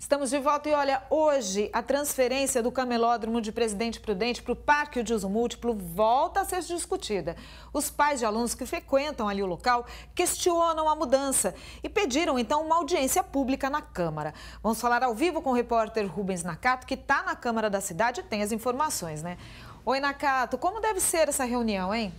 Estamos de volta e olha, hoje a transferência do camelódromo de Presidente Prudente para o Parque de Uso Múltiplo volta a ser discutida. Os pais de alunos que frequentam ali o local questionam a mudança e pediram então uma audiência pública na Câmara. Vamos falar ao vivo com o repórter Rubens Nakato, que está na Câmara da cidade e tem as informações, né? Oi, Nakato, como deve ser essa reunião, hein?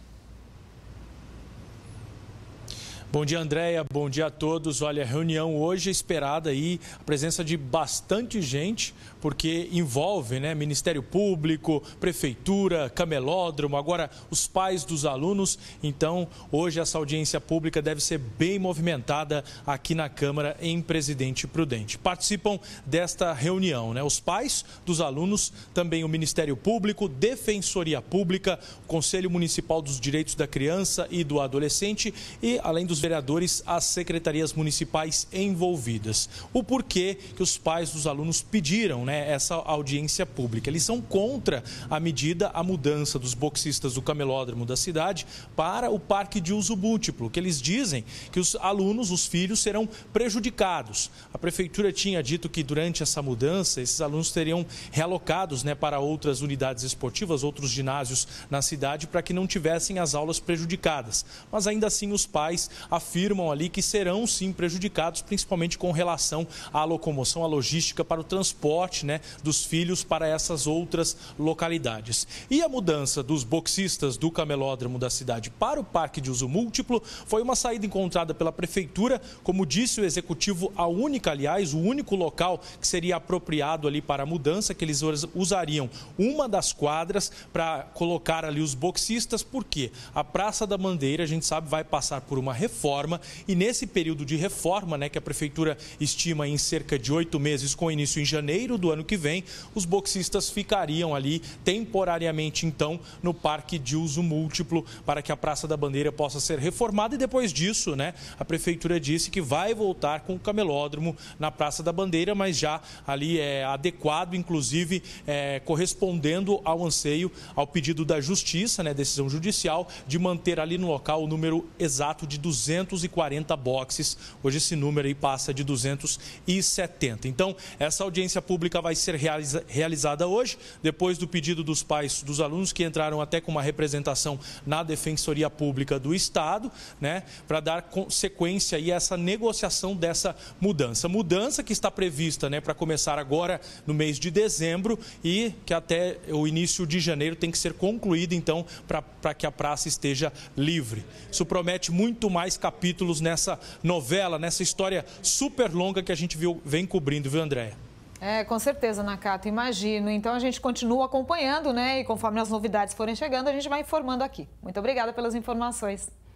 Bom dia, Andréia. Bom dia a todos. Olha, reunião hoje esperada aí, a presença de bastante gente, porque envolve né, Ministério Público, Prefeitura, Camelódromo, agora os pais dos alunos. Então, hoje essa audiência pública deve ser bem movimentada aqui na Câmara em Presidente Prudente. Participam desta reunião né, os pais dos alunos, também o Ministério Público, Defensoria Pública, Conselho Municipal dos Direitos da Criança e do Adolescente e, além dos os vereadores às secretarias municipais envolvidas. O porquê que os pais dos alunos pediram né, essa audiência pública. Eles são contra a medida, a mudança dos boxistas do camelódromo da cidade para o parque de uso múltiplo, que eles dizem que os alunos, os filhos, serão prejudicados. A prefeitura tinha dito que durante essa mudança esses alunos seriam realocados né, para outras unidades esportivas, outros ginásios na cidade, para que não tivessem as aulas prejudicadas. Mas ainda assim os pais afirmam ali que serão sim prejudicados, principalmente com relação à locomoção, à logística para o transporte né, dos filhos para essas outras localidades. E a mudança dos boxistas do camelódromo da cidade para o parque de uso múltiplo foi uma saída encontrada pela prefeitura, como disse o executivo, a única, aliás, o único local que seria apropriado ali para a mudança, que eles usariam uma das quadras para colocar ali os boxistas, porque a Praça da Bandeira, a gente sabe, vai passar por uma reforma reforma. E nesse período de reforma, né, que a prefeitura estima em cerca de oito meses, com início em janeiro do ano que vem, os boxistas ficariam ali temporariamente, então, no Parque de Uso Múltiplo, para que a Praça da Bandeira possa ser reformada. E depois disso, né, a prefeitura disse que vai voltar com o camelódromo na Praça da Bandeira, mas já ali é adequado, inclusive é, correspondendo ao anseio, ao pedido da justiça, né, decisão judicial, de manter ali no local o número exato de 200 240 boxes. Hoje esse número aí passa de 270. Então, essa audiência pública vai ser realizada hoje, depois do pedido dos pais dos alunos que entraram até com uma representação na Defensoria Pública do Estado, né, para dar sequência aí a essa negociação dessa mudança. Mudança que está prevista, né, para começar agora no mês de dezembro e que até o início de janeiro tem que ser concluída, então, para que a praça esteja livre. Isso promete muito mais capítulos nessa novela, nessa história super longa que a gente viu, vem cobrindo, viu, Andréia? É, com certeza, Nakata, imagino. Então a gente continua acompanhando, né? E conforme as novidades forem chegando, a gente vai informando aqui. Muito obrigada pelas informações.